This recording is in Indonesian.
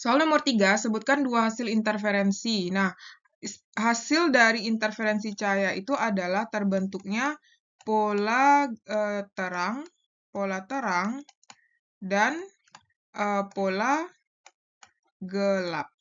Soal nomor tiga, sebutkan dua hasil interferensi. Nah, hasil dari interferensi cahaya itu adalah terbentuknya pola e, terang, pola terang, dan e, pola gelap.